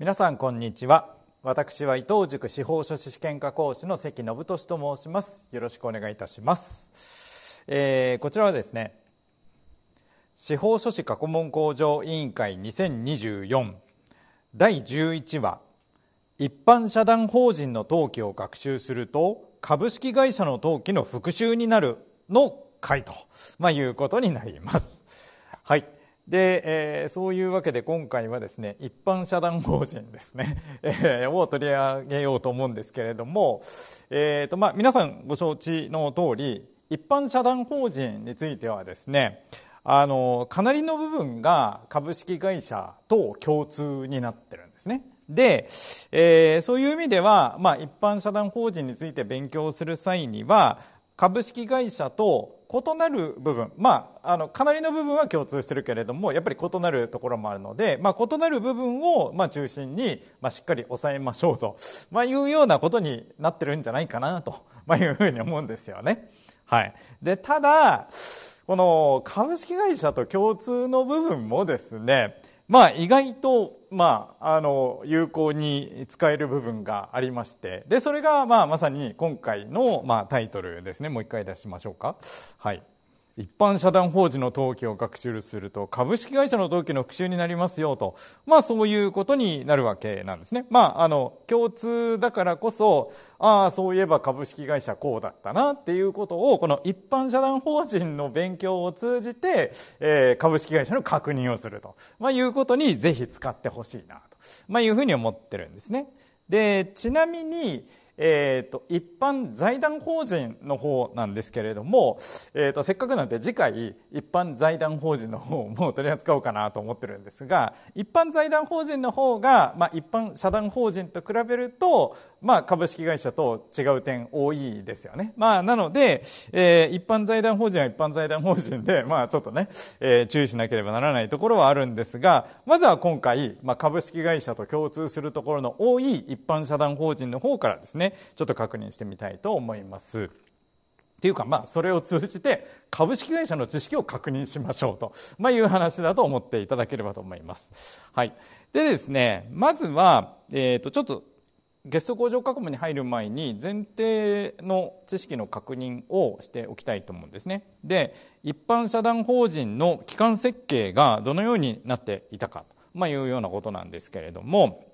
皆さんこんにちは私は伊藤塾司法書士試験科講師の関信俊と申しますよろしくお願いいたします、えー、こちらはですね司法書士過去問向上委員会2024第11話一般社団法人の登記を学習すると株式会社の登記の復習になるの回と、まあ、いうことになりますはいで、えー、そういうわけで今回はですね一般社団法人ですね、えー、を取り上げようと思うんですけれども、えーとまあ、皆さんご承知の通り一般社団法人についてはですねあのかなりの部分が株式会社と共通になってるんですね。で、えー、そういう意味では、まあ、一般社団法人について勉強する際には株式会社と異なる部分、まあ、あのかなりの部分は共通してるけれどもやっぱり異なるところもあるので、まあ、異なる部分を、まあ、中心に、まあ、しっかり抑えましょうと、まあ、いうようなことになってるんじゃないかなと、まあ、いうふうに思うんですよね。はい、でただこの株式会社と共通の部分もですねまあ、意外と、まあ、あの有効に使える部分がありましてでそれが、まあ、まさに今回の、まあ、タイトルですねもう一回出しましょうか。はい一般社団法人の登記を学習すると株式会社の登記の復習になりますよと、まあ、そういうことになるわけなんですね。まあ、あの共通だからこそああそういえば株式会社こうだったなっていうことをこの一般社団法人の勉強を通じて、えー、株式会社の確認をすると、まあ、いうことにぜひ使ってほしいなと、まあ、いうふうに思ってるんですね。でちなみにえーと、一般財団法人の方なんですけれども、えーと、とせっかくなんで次回一般財団法人の方 も取り扱おうかなと思ってるんですが一般財団法人の方が、まあ、一般社団法人と比べると、まあ、株式会社と違う点多いですよね、まあ、なので、えー、一般財団法人は一般財団法人で、まあ、ちょっとね、えー、注意しなければならないところはあるんですがまずは今回、まあ、株式会社と共通するところの多い一般社団法人の方からですねちょっと確認してみたいと思います。っていうかまあそれを通じて株式会社の知識を確認しましょうと、まいう話だと思っていただければと思います。はい、でですねまずは、えー、とちょっとゲスト工場確保に入る前に前提の知識の確認をしておきたいと思うんですね。で一般社団法人の基幹設計がどのようになっていたかと、まいうようなことなんですけれども、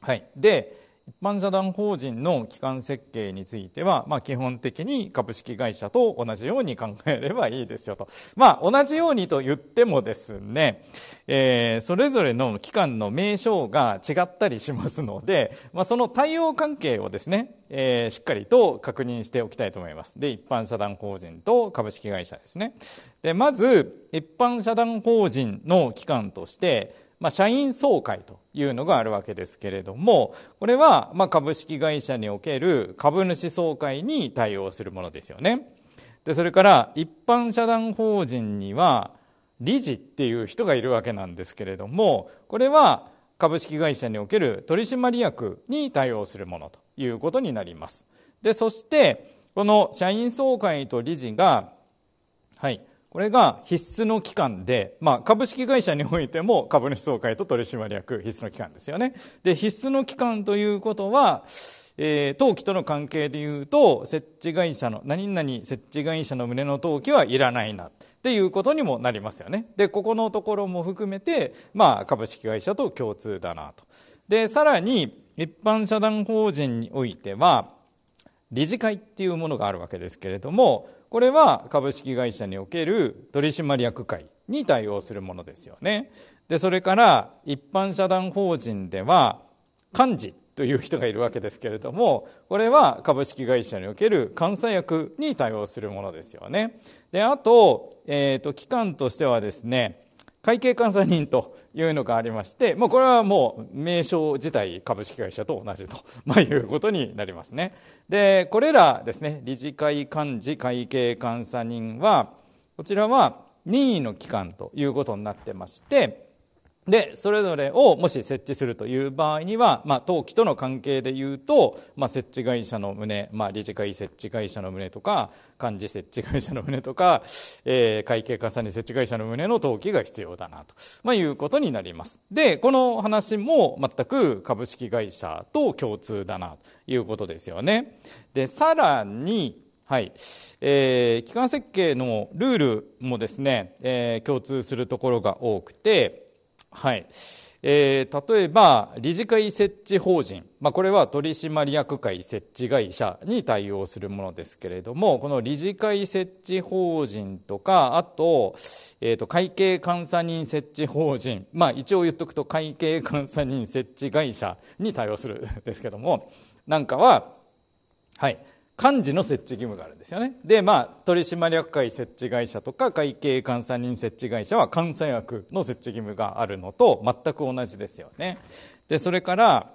はい、で一般社団法人の基幹設計については、まあ、基本的に株式会社と同じように考えればいいですよと。まあ、同じようにと言ってもですね、えー、それぞれの機関の名称が違ったりしますので、まあ、その対応関係をですね、えー、しっかりと確認しておきたいと思います。で、一般社団法人と株式会社ですね。で、まず、一般社団法人の機関として、まあ、社員総会というのがあるわけですけれどもこれはま株式会社における株主総会に対応するものですよねでそれから一般社団法人には理事っていう人がいるわけなんですけれどもこれは株式会社における取締役に対応するものということになりますでそしてこの社員総会と理事がはいこれが必須の機関で、まあ、株式会社においても株主総会と取締役必須の機関ですよね。で、必須の機関ということは、えー、登記との関係で言うと、設置会社の、何々設置会社の旨の登記はいらないな、っていうことにもなりますよね。で、ここのところも含めて、まあ、株式会社と共通だなと。で、さらに、一般社団法人においては、理事会っていうものがあるわけですけれども、これは株式会社における取締役会に対応するものですよね。で、それから一般社団法人では幹事という人がいるわけですけれども、これは株式会社における監査役に対応するものですよね。で、あと、えっ、ー、と、機関としてはですね、会計監査人というのがありまして、もうこれはもう名称自体株式会社と同じと、まあ、いうことになりますね。で、これらですね、理事会幹事会計監査人は、こちらは任意の機関ということになってまして、で、それぞれをもし設置するという場合には、まあ、登記との関係で言うと、まあ、設置会社の旨、まあ、理事会設置会社の旨とか、幹事設置会社の旨とか、えー、会計重ね設置会社の旨の登記が必要だなと、まあ、いうことになります。で、この話も全く株式会社と共通だなということですよね。で、さらに、はい、えー、機関設計のルールもですね、えー、共通するところが多くて、はい。えー、例えば理事会設置法人、まあ、これは取締役会設置会社に対応するものですけれどもこの理事会設置法人とかあと,、えーと、会計監査人設置法人、まあ、一応言っとくと会計監査人設置会社に対応するんですけどもなんかは、はい幹事の設置義務があるんですよねでまあ取締役会設置会社とか会計監査人設置会社は監査役の設置義務があるのと全く同じですよねでそれから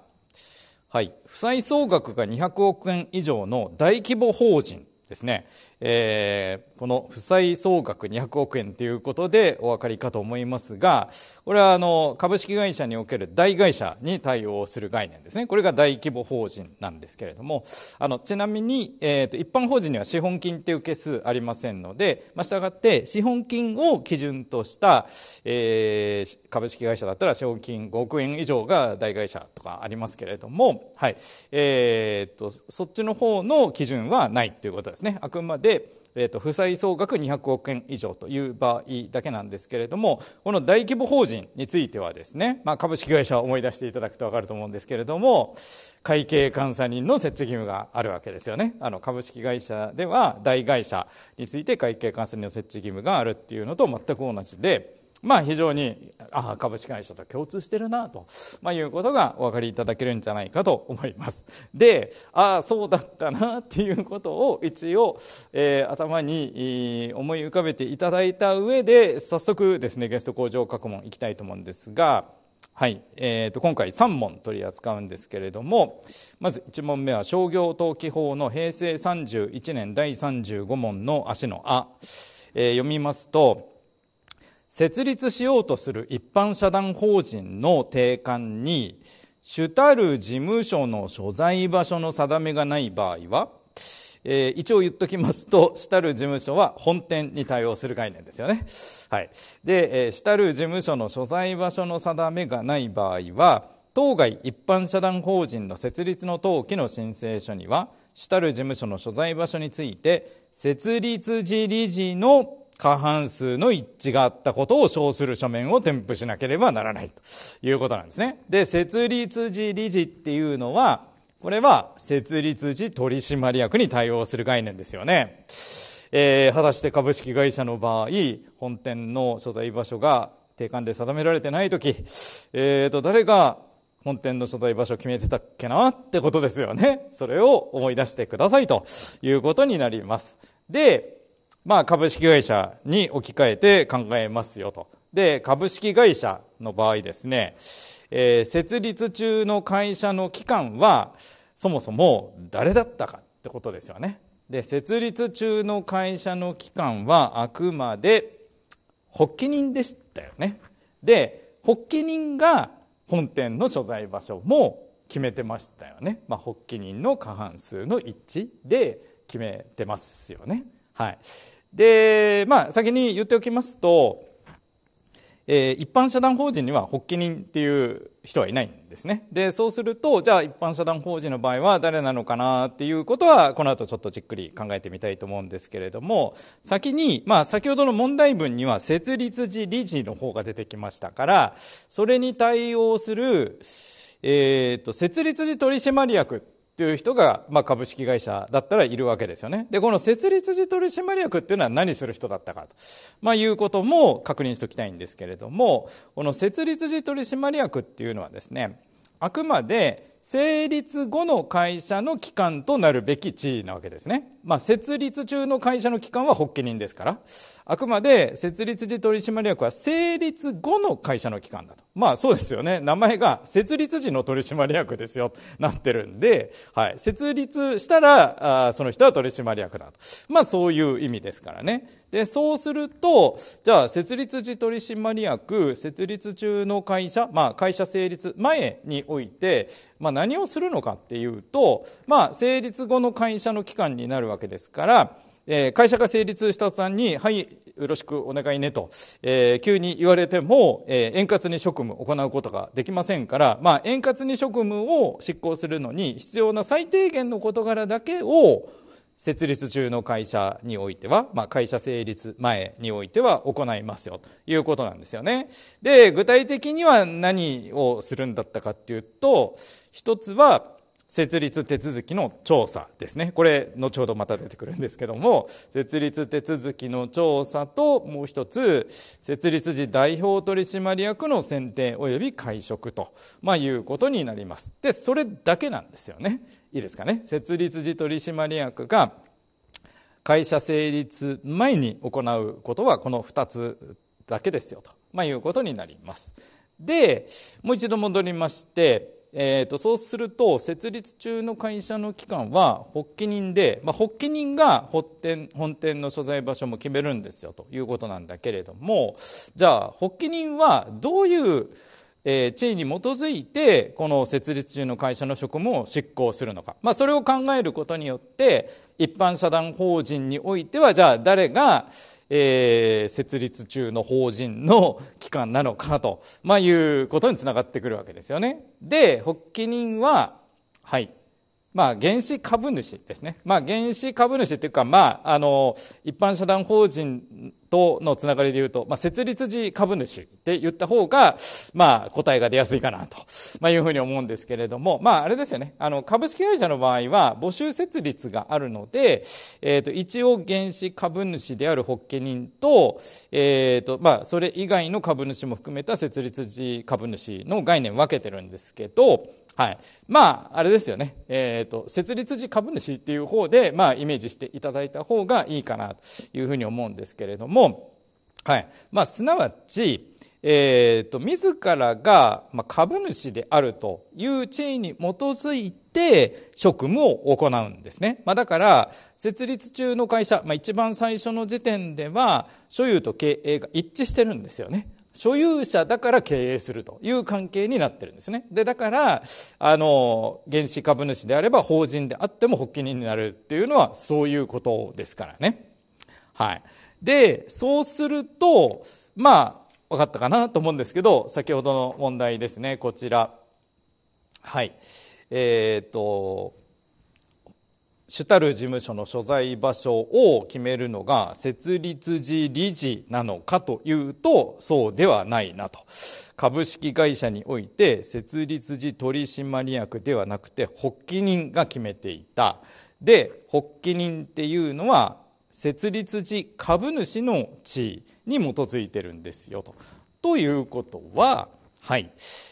はい負債総額が200億円以上の大規模法人ですねえー、この負債総額200億円ということでお分かりかと思いますが、これはあの株式会社における大会社に対応する概念ですね。これが大規模法人なんですけれども、あのちなみに、えー、と一般法人には資本金っていう係数ありませんので、まあ、従って資本金を基準とした、えー、株式会社だったら資本金5億円以上が大会社とかありますけれども、はいえーとそっちの方の基準はないということですね。あくまでで、えー、と負債総額200億円以上という場合だけなんですけれどもこの大規模法人についてはですね、まあ、株式会社を思い出していただくと分かると思うんですけれども会計監査人の設置義務があるわけですよねあの株式会社では大会社について会計監査人の設置義務があるっていうのと全く同じで。まあ、非常にあ株式会社と共通してるなと、まあ、いうことがお分かりいただけるんじゃないかと思います。でああそうだったなっていうことを一応、えー、頭に思い浮かべていただいた上で早速ですねゲスト工場各問いきたいと思うんですが。はいえーと今回3問取り扱うんですけれどもまず1問目は商業登記法の平成31年第35問の足の「あ」えー、読みますと設立しようとする一般社団法人の定款に主たる事務所の所在場所の定めがない場合は、えー、一応言っときますと、主たる事務所は本店に対応する概念ですよね。はい。で、えー、主たる事務所の所在場所の定めがない場合は、当該一般社団法人の設立の登記の申請書には、主たる事務所の所在場所について、設立時理事の過半数の一致があったことを称する書面を添付しなければならないということなんですね。で、設立時理事っていうのは、これは設立時取締役に対応する概念ですよね。えー、果たして株式会社の場合、本店の所在場所が定款で定められてないとき、えー、と、誰が本店の所在場所決めてたっけなってことですよね。それを思い出してくださいということになります。で、まあ、株式会社に置き換えて考えますよと。で、株式会社の場合ですね、えー、設立中の会社の期間は、そもそも誰だったかってことですよね。で、設立中の会社の期間はあくまで発起人でしたよね。で、発起人が本店の所在場所も決めてましたよね。まあ、発起人の過半数の一致で決めてますよね。はい。で、まあ、先に言っておきますと、えー、一般社団法人には発起人っていう人はいないんですね。で、そうすると、じゃあ一般社団法人の場合は誰なのかなっていうことは、この後ちょっとじっくり考えてみたいと思うんですけれども、先に、まあ先ほどの問題文には設立時理事の方が出てきましたから、それに対応する、えっ、ー、と、設立時取締役という人が、まあ、株式会社だったらいるわけですよね。で、この設立時取締役っていうのは何する人だったかと、まあ、いうことも確認しておきたいんですけれども、この設立時取締役っていうのはですね、あくまで成立後の会社の期間となるべき地位なわけですね。まあ、設立中の会社の期間は発起人ですから、あくまで設立時取締役は成立後の会社の期間だと。まあ、そうですよね。名前が設立時の取締役ですよ、なってるんで、はい。設立したら、あその人は取締役だと。まあ、そういう意味ですからね。で、そうすると、じゃあ、設立時取締役、設立中の会社、まあ、会社成立前において、まあ、何をするのかっていうと、まあ、成立後の会社の期間になるわけですから、えー、会社が成立した途端に、はい、よろしくお願いねと、えー、急に言われても、えー、円滑に職務を行うことができませんから、まあ、円滑に職務を執行するのに必要な最低限の事柄だけを設立中の会社においては、まあ、会社成立前においては行いますよということなんですよね。で、具体的には何をするんだったかっていうと、一つは設立手続きの調査ですねこれ後ほどまた出てくるんですけども設立手続きの調査ともう一つ設立時代表取締役の選定及び会食と、まあ、いうことになりますでそれだけなんですよねいいですかね設立時取締役が会社成立前に行うことはこの2つだけですよと、まあ、いうことになりますでもう一度戻りましてえーと、そうすると設立中の会社の機関は発起人で、まあ、発起人が本店本店の所在場所も決めるんですよということなんだけれどもじゃあ発起人はどういうえ地位に基づいてこの設立中の会社の職務を執行するのか、まあ、それを考えることによって一般社団法人においてはじゃあ誰がえー、設立中の法人の機関なのかと、まあ、いうことにつながってくるわけですよね。で、発起人は、はい、まあ、原資株主ですね。まあ、原資株主っていうか、まあ、あの、一般社団法人とのつながりで言うと、まあ、設立時株主って言った方が、まあ、答えが出やすいかなと、まあ、いうふうに思うんですけれども、まあ、あれですよね。あの、株式会社の場合は、募集設立があるので、えっ、ー、と、一応原資株主である発起人と、えっ、ー、と、まあ、それ以外の株主も含めた設立時株主の概念を分けてるんですけど、はい、まああれですよね、えーと、設立時株主っていう方で、まあ、イメージしていただいた方がいいかなというふうに思うんですけれども、はいまあ、すなわち、えーと、と自らが株主であるという地位に基づいて職務を行うんですね、まあ、だから設立中の会社、まあ、一番最初の時点では所有と経営が一致してるんですよね所有者だから経営するという関係になってるんですね。で、だから、あの、原資株主であれば法人であっても発起人になるっていうのはそういうことですからね。はい。で、そうすると、まあ、分かったかなと思うんですけど、先ほどの問題ですね、こちら。はい。えっ、ー、と、主たる事務所の所在場所を決めるのが設立時理事なのかというとそうではないなと株式会社において設立時取締役ではなくて発起人が決めていたで発起人っていうのは設立時株主の地位に基づいてるんですよと。ということははい、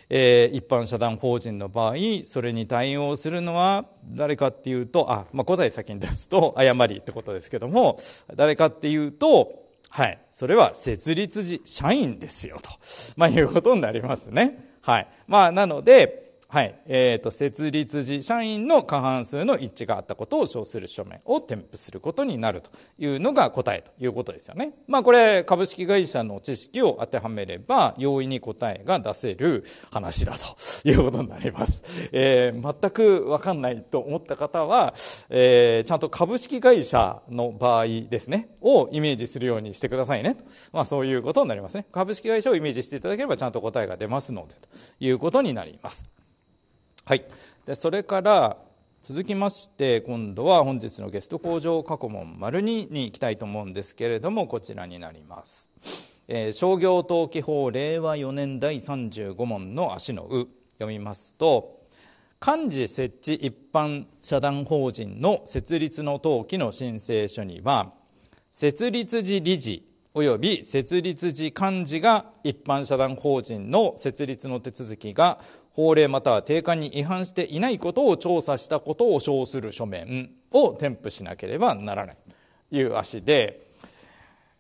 えー、一般社団法人の場合、それに対応するのは誰かっていうと、あ、まあ、答え先に出すと誤りってことですけども、誰かっていうと、はい、それは設立時社員ですよと、まあ、いうことになりますね。はい、まあ、なので、はい。えっ、ー、と、設立時、社員の過半数の一致があったことを証する書面を添付することになるというのが答えということですよね。まあ、これ、株式会社の知識を当てはめれば、容易に答えが出せる話だということになります。えー、全くわかんないと思った方は、えー、ちゃんと株式会社の場合ですね、をイメージするようにしてくださいね。まあ、そういうことになりますね。株式会社をイメージしていただければ、ちゃんと答えが出ますので、ということになります。はい、でそれから続きまして今度は本日のゲスト工場過去問丸2に行きたいと思うんですけれどもこちらになります、えー、商業登記法令和4年第35問の足のう読みますと漢字設置一般社団法人の設立の登記の申請書には設立時理事及び設立時幹事が一般社団法人の設立の手続きが法令または定款に違反していないことを調査したことを称する書面を添付しなければならないという足で、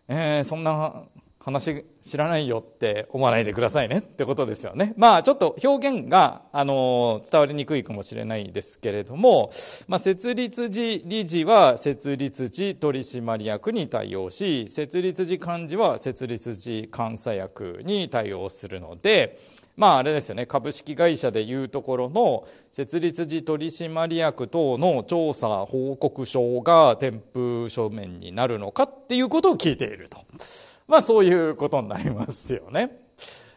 えー、そんな話知らないよって思わないでくださいねってことですよね。まあちょっと表現が、あの伝わりにくいかもしれないですけれども、まあ、設立時理事は設立時取締役に対応し、設立時幹事は設立時監査役に対応するので、まああれですよね株式会社でいうところの設立時取締役等の調査報告書が添付書面になるのかっていうことを聞いているとまあそういうことになりますよね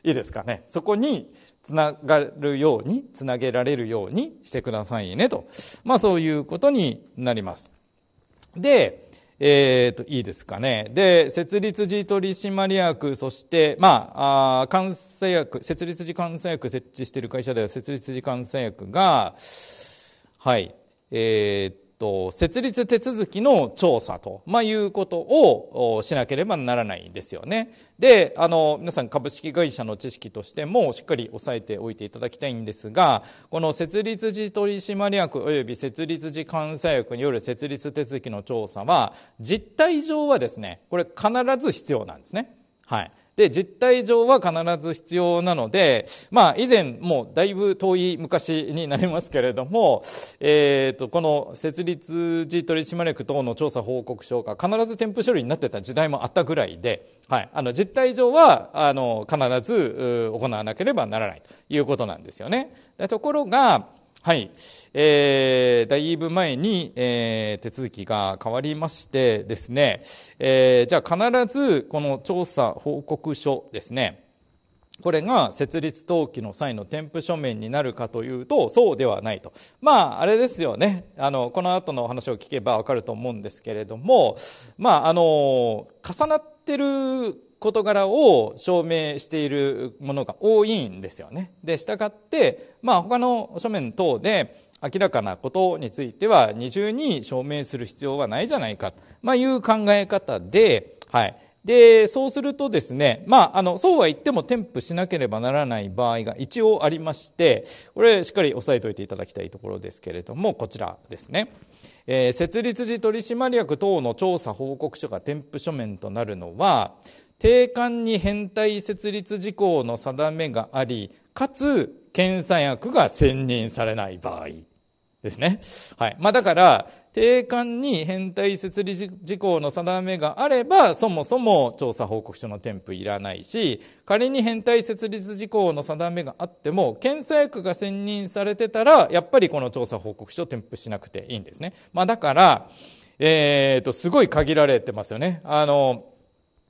いいですかねそこにつながるようにつなげられるようにしてくださいねとまあそういうことになりますでえっ、ー、と、いいですかね。で、設立時取締役、そして、まあ、あ監査役、設立時監査役設置している会社では、設立時監査役が、はい、えっ、ー、設立手続きの調査と、まあ、いうことをしなければならないんですよね。で、あの、皆さん株式会社の知識としてもしっかり押さえておいていただきたいんですが、この設立時取締役及び設立時監査役による設立手続きの調査は、実態上はですね、これ必ず必要なんですね。はい。で、実態上は必ず必要なので、まあ、以前、もうだいぶ遠い昔になりますけれども、えっ、ー、と、この設立時取締役等の調査報告書が必ず添付書類になってた時代もあったぐらいで、はい、あの、実態上は、あの、必ず行わなければならないということなんですよね。ところが、はい、えー、だいぶ前に、えー、手続きが変わりましてですね、えー、じゃあ必ずこの調査報告書ですね、これが設立登記の際の添付書面になるかというと、そうではないと。まあ、あれですよね。あの、この後のお話を聞けばわかると思うんですけれども、まあ、あの、重なってる事柄を証明しているものが多いんですよね。で、したがって、まあ、他の書面等で明らかなことについては二重に証明する必要はないじゃないか、まあ、いう考え方で、はい。で、そうするとですね、まあ、あの、そうは言っても添付しなければならない場合が一応ありまして、これしっかり押さえておいていただきたいところですけれども、こちらですね。えー、設立時取締役等の調査報告書が添付書面となるのは、定款に変態設立事項の定めがあり、かつ、検査薬が選任されない場合ですね。はい。まあだから、定款に変態設立事項の定めがあれば、そもそも調査報告書の添付いらないし、仮に変態設立事項の定めがあっても、検査薬が選任されてたら、やっぱりこの調査報告書添付しなくていいんですね。まあだから、えっ、と、すごい限られてますよね。あの、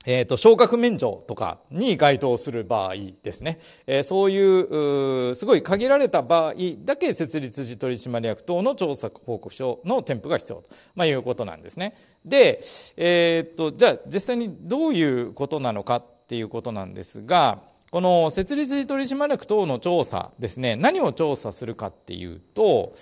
えっ、ー、と、昇格免除とかに該当する場合ですね。えー、そういうう、すごい限られた場合だけ設立時取締役等の調査報告書の添付が必要と、まあ、いうことなんですね。で、えっ、ー、と、じゃあ実際にどういうことなのかっていうことなんですが、この設立時取締役等の調査ですね、何を調査するかっていうと、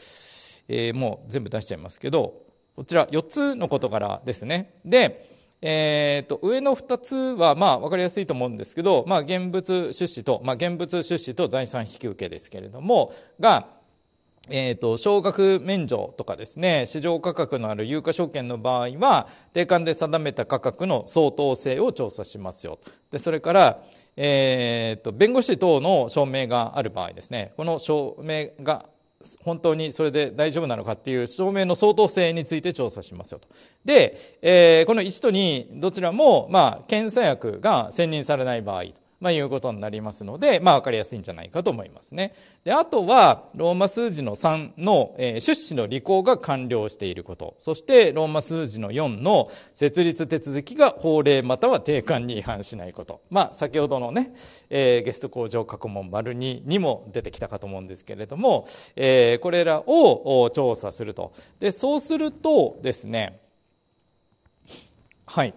えもう全部出しちゃいますけど、こちら4つの事柄ですね。で、えーと、上の2つはまあ分かりやすいと思うんですけど、まあ、現物出資と、まあ、現物出資と財産引き受けですけれどもが、えー少額免除とかですね市場価格のある有価証券の場合は定款で定めた価格の相当性を調査しますよでそれからえーと弁護士等の証明がある場合ですねこの証明が本当にそれで大丈夫なのかっていう証明の相当性について調査しますよと。で、えー、この1と2どちらも、まあ、検査薬が選任されない場合まあ、いうことになりますので、まあ、わかりやすいんじゃないかと思いますね。で、あとは、ローマ数字の3の、えー、出資の履行が完了していること、そして、ローマ数字の4の設立手続きが法令または定款に違反しないこと。まあ、先ほどのね、えー、ゲスト工場過去問丸2にも出てきたかと思うんですけれども、えー、これらを調査すると。で、そうするとですね、はい。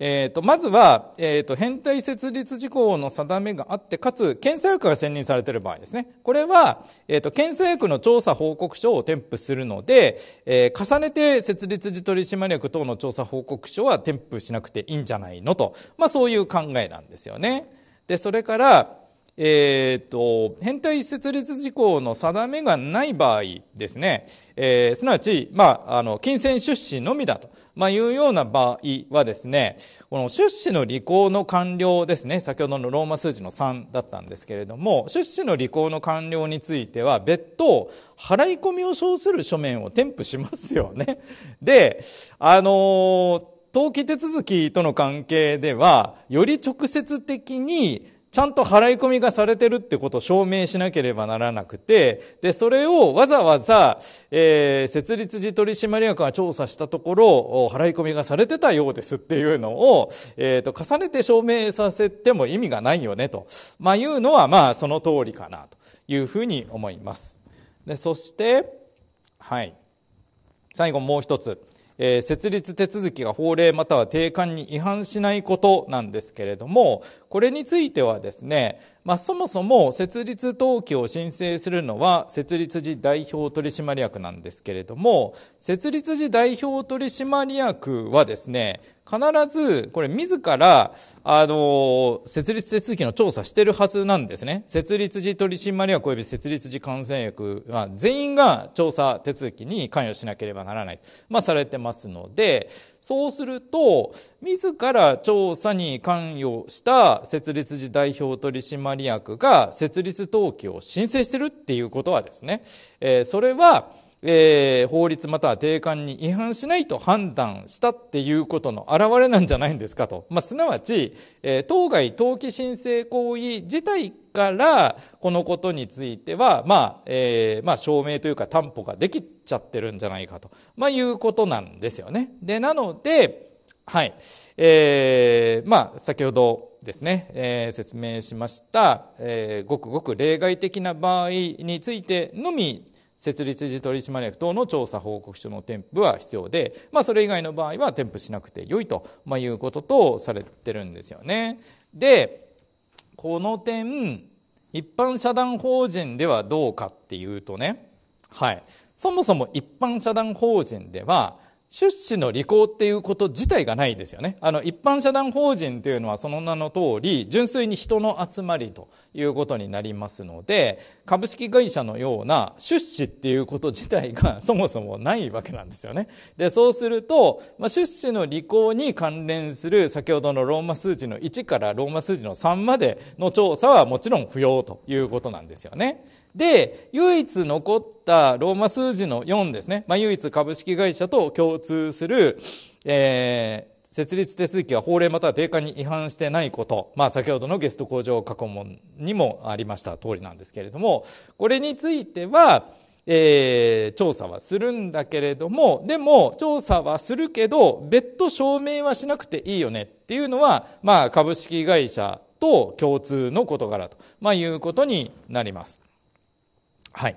えーと、まずは、えーと、変態設立事項の定めがあってかつ検査薬が選任されている場合ですねこれは、えーと、検査薬の調査報告書を添付するので、えー、重ねて設立時取締役等の調査報告書は添付しなくていいんじゃないのと、まあ、そういう考えなんですよね。でそれからえー、と、変態設立事項の定めがない場合ですね、えー、すなわち、まあ、あの、金銭出資のみだと、まあ、いうような場合はですね、この出資の履行の完了ですね、先ほどのローマ数字の3だったんですけれども、出資の履行の完了については、別途、払い込みを称する書面を添付しますよね。で、あのー登記手続きとの関係では、より直接的にちゃんと払い込みがされてるってことを証明しなければならなくて、で、それをわざわざ、えー、設立時取締役が調査したところ、払い込みがされてたようですっていうのを、えー、と、重ねて証明させても意味がないよねと、まあ、いうのは、まあ、その通りかなというふうに思います。で、そして、はい。最後もう一つ。えー、設立手続きが法令または定款に違反しないことなんですけれどもこれについてはですね、まあ、そもそも設立登記を申請するのは設立時代表取締役なんですけれども設立時代表取締役はですね必ずこれ自らあの設立手続きの調査してるはずなんですね設立時取締役及び設立時感染薬は全員が調査手続きに関与しなければならない、まあ、されてますのでそうすると、自ら調査に関与した設立時代表取締役が設立登記を申請してるっていうことはですね、えー、それは、えー、法律または定款に違反しないと判断したっていうことの表れなんじゃないんですかと。まあ、すなわち、えー、当該登記申請行為自体から、このことについては、まあ、えー、まあ、証明というか担保ができちゃってるんじゃないかと、まあ、いうことなんですよね。でなので、はいえーまあ、先ほどですね、えー、説明しました、えー、ごくごく例外的な場合についてのみ設立時取締役等の調査報告書の添付は必要で、まあ、それ以外の場合は添付しなくてよいと、まあ、いうこととされてるんですよね。でこの点一般社団法人ではどうかっていうとね、はい、そもそも一般社団法人では、出資の履行っていうこと自体がないですよね。あの、一般社団法人というのはその名の通り、純粋に人の集まりということになりますので、株式会社のような出資っていうこと自体がそもそもないわけなんですよね。で、そうすると、まあ、出資の履行に関連する先ほどのローマ数字の1からローマ数字の3までの調査はもちろん不要ということなんですよね。で唯一残ったローマ数字の4ですね、まあ、唯一株式会社と共通する、えー、設立手続きは法令または定款に違反してないこと、まあ、先ほどのゲスト工場過去問にもありました通りなんですけれどもこれについては、えー、調査はするんだけれどもでも調査はするけど別途証明はしなくていいよねっていうのは、まあ、株式会社と共通の事柄と、まあ、いうことになります。はい。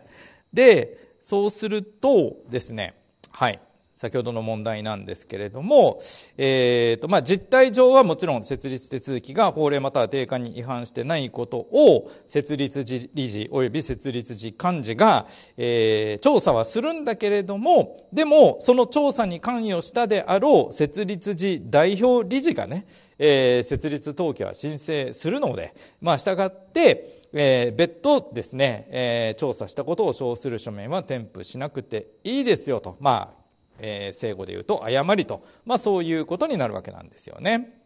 で、そうするとですね、はい。先ほどの問題なんですけれども、えーとまあ、実態上はもちろん設立手続きが法令または定款に違反してないことを設立時理事及び設立時幹事が、えー、調査はするんだけれどもでもその調査に関与したであろう設立時代表理事がね、えー、設立登記は申請するので、まあ、したがってえー、別途ですね、えー、調査したことを称する書面は添付しなくていいですよと、まあえー、正語で言うと誤りと、まあ、そういうことになるわけなんですよね。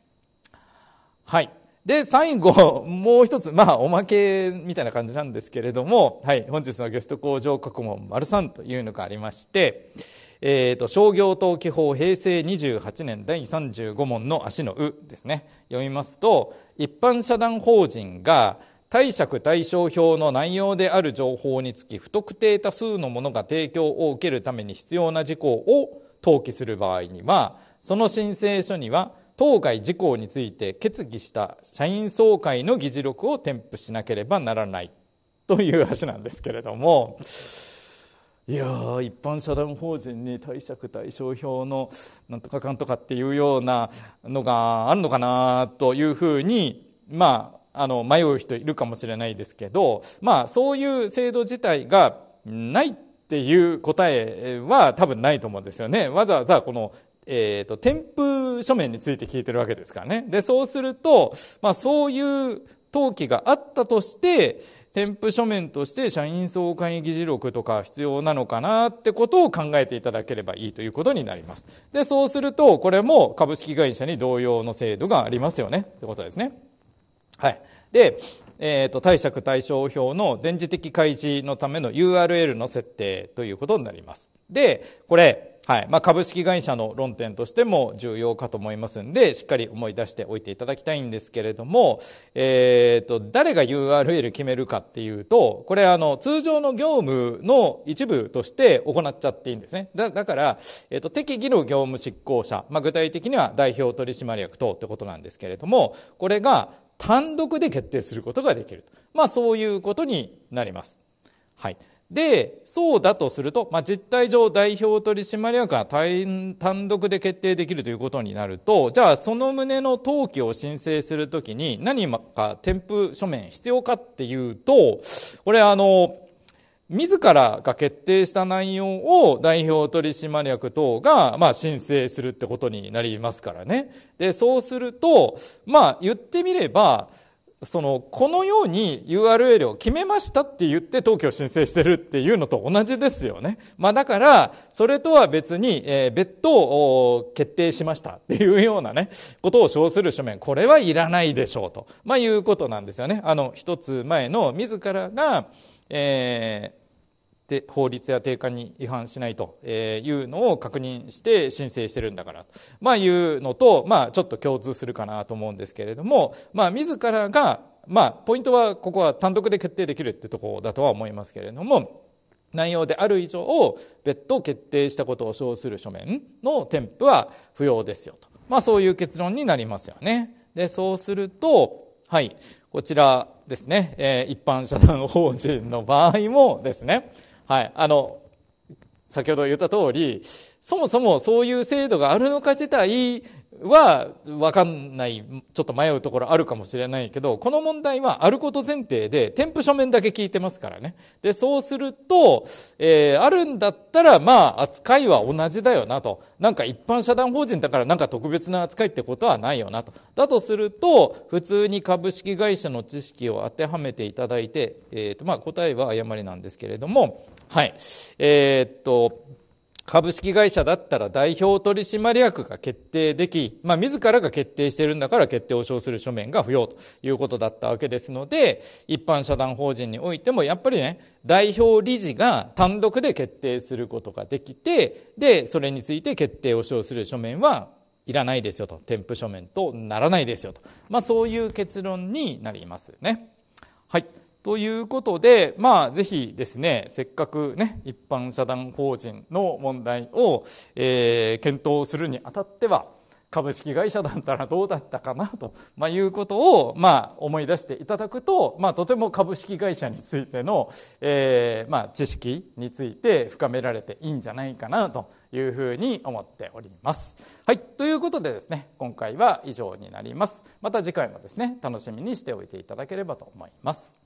はい。で、最後、もう一つ、まあ、おまけみたいな感じなんですけれども、はい、本日のゲスト工場去問丸3というのがありまして、えーと商業登記法平成28年第35問の足の「う」ですね読みますと一般社団法人が貸借対照表の内容である情報につき不特定多数のものが提供を受けるために必要な事項を登記する場合にはその申請書には当該事項について決議した社員総会の議事録を添付しなければならないという話なんですけれども いや一般社団法人に貸借対照表のなんとかかんとかっていうようなのがあるのかなというふうにまああの迷う人いるかもしれないですけど、まあ、そういう制度自体がないっていう答えは多分ないと思うんですよね。わざわざこのえーと、添付書面について聞いてるわけですからね。で、そうすると、まあ、そういう登記があったとして、添付書面として社員総会議事録とか必要なのかなってことを考えていただければいいということになります。で、そうすると、これも株式会社に同様の制度がありますよねってことですね。はい。で、えーと、貸借対照表の電磁的開示のための URL の設定ということになります。で、これ、はいまあ、株式会社の論点としても重要かと思いますんで、しっかり思い出しておいていただきたいんですけれども、えーと、誰が URL 決めるかっていうと、これあの、通常の業務の一部として行っちゃっていいんですね。だから、えーと、適宜の業務執行者、まあ、具体的には代表取締役等ってことなんですけれども、これが単独で決定することができると。まあ、そういうことになります。はい。で、そうだとすると、まあ、実態上代表取締役が単独で決定できるということになると、じゃあその旨の登記を申請するときに何か添付書面必要かっていうと、これあの、自らが決定した内容を代表取締役等が、まあ、申請するってことになりますからね。で、そうすると、まあ、言ってみれば、その、このように URL を決めましたって言って登記を申請してるっていうのと同じですよね。まあ、だから、それとは別に、えー、別途決定しましたっていうようなね、ことを称する書面、これはいらないでしょうと、まあ、いうことなんですよね。あの、一つ前の自らが、えー、で法律や定款に違反しないというのを確認して申請してるんだからと、まあ、いうのと、まあ、ちょっと共通するかなと思うんですけれども、まあ、自らが、まあ、ポイントはここは単独で決定できるってとこだとは思いますけれども。内容である以上を別途決定したことを称する書面の添付は不要ですよと、まあ、そういう結論になりますよね。でそうすると、はい、こちらですね、えー、一般社団法人の場合もですね、はい、あの、先ほど言った通り、そもそもそういう制度があるのか自体は分かんない、ちょっと迷うところあるかもしれないけど、この問題はあること前提で、添付書面だけ聞いてますからね。で、そうすると、えー、あるんだったら、まあ、扱いは同じだよなと。なんか一般社団法人だからなんか特別な扱いってことはないよなと。だとすると、普通に株式会社の知識を当てはめていただいて、えっ、ー、と、まあ、答えは誤りなんですけれども、はい。えー、っと、株式会社だったら代表取締役が決定でき、まあ、自らが決定しているんだから決定を称する書面が不要ということだったわけですので一般社団法人においてもやっぱりね代表理事が単独で決定することができてでそれについて決定を称する書面はいらないですよと添付書面とならないですよと、まあ、そういう結論になりますね。はいということで、まあ、ぜひですね、せっかくね、一般社団法人の問題を、えー、検討するにあたっては、株式会社だったらどうだったかなと、まあ、いうことを、まあ、思い出していただくと、まあ、とても株式会社についての、えー、まあ、知識について深められていいんじゃないかなというふうに思っております。はい、ということでですね、今回は以上になります。また次回もですね、楽しみにしておいていただければと思います。